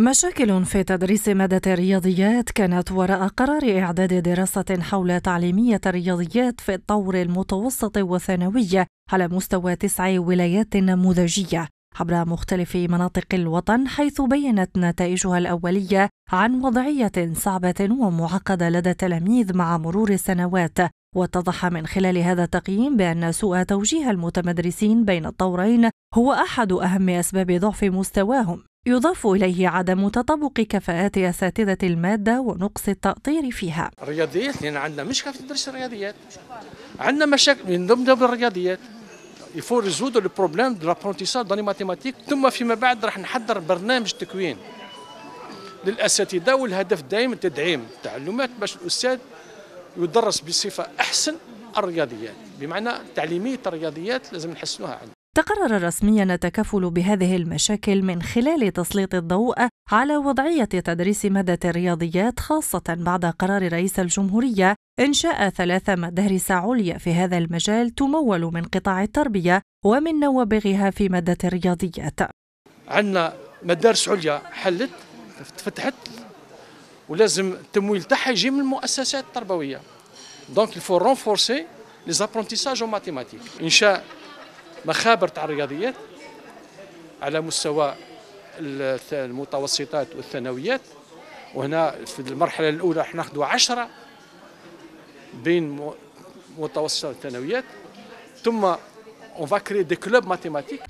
مشاكل في تدريس مادة الرياضيات كانت وراء قرار إعداد دراسة حول تعليمية الرياضيات في الطور المتوسط والثانوي على مستوى تسع ولايات نموذجية عبر مختلف مناطق الوطن حيث بينت نتائجها الأولية عن وضعية صعبة ومعقدة لدى التلاميذ مع مرور السنوات واتضح من خلال هذا التقييم بأن سوء توجيه المتمدرسين بين الطورين هو أحد أهم أسباب ضعف مستواهم يضاف إليه عدم تطابق كفاءات أساتذة المادة ونقص التأطير فيها الرياضيات لأن عندنا مش كافة تدرس الرياضيات عندنا مشاكل من ضمن الرياضيات يفور faut résoudre دو لابرونتيساج دو ماتيماتيك ثم فيما بعد راح نحضر برنامج تكوين للاساتذه والهدف دائما تدعيم التعلمات باش الاستاذ يدرس بصفه احسن الرياضيات بمعنى تعليميه الرياضيات لازم نحسنوها عندنا تقرر رسميا التكفل بهذه المشاكل من خلال تسليط الضوء على وضعية تدريس مادة الرياضيات خاصة بعد قرار رئيس الجمهورية إنشاء ثلاث مدارس عليا في هذا المجال تمول من قطاع التربية ومن نوابغها في مادة الرياضيات عندنا مدارس عليا حلت تفتحت ولازم التمويل تاعها يجي من المؤسسات التربوية دونك الفور رونفورسي لي زابرونتيساج ماتيماتيك إنشاء مخابر تاع الرياضيات على مستوى المتوسطات والثانويات وهنا في المرحلة الأولى راح ناخذوا 10 بين متوسطات والثانويات ثم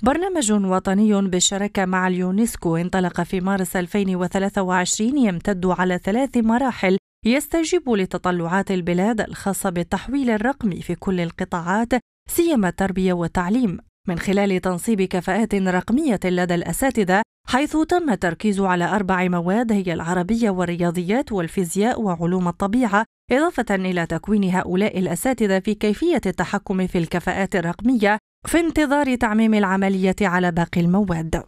برنامج وطني بالشراكة مع اليونسكو انطلق في مارس 2023 يمتد على ثلاث مراحل يستجيب لتطلعات البلاد الخاصة بالتحويل الرقمي في كل القطاعات سيما التربية والتعليم من خلال تنصيب كفاءات رقمية لدى الأساتذة حيث تم التركيز على أربع مواد هي العربية والرياضيات والفيزياء وعلوم الطبيعة إضافة إلى تكوين هؤلاء الأساتذة في كيفية التحكم في الكفاءات الرقمية في انتظار تعميم العملية على باقي المواد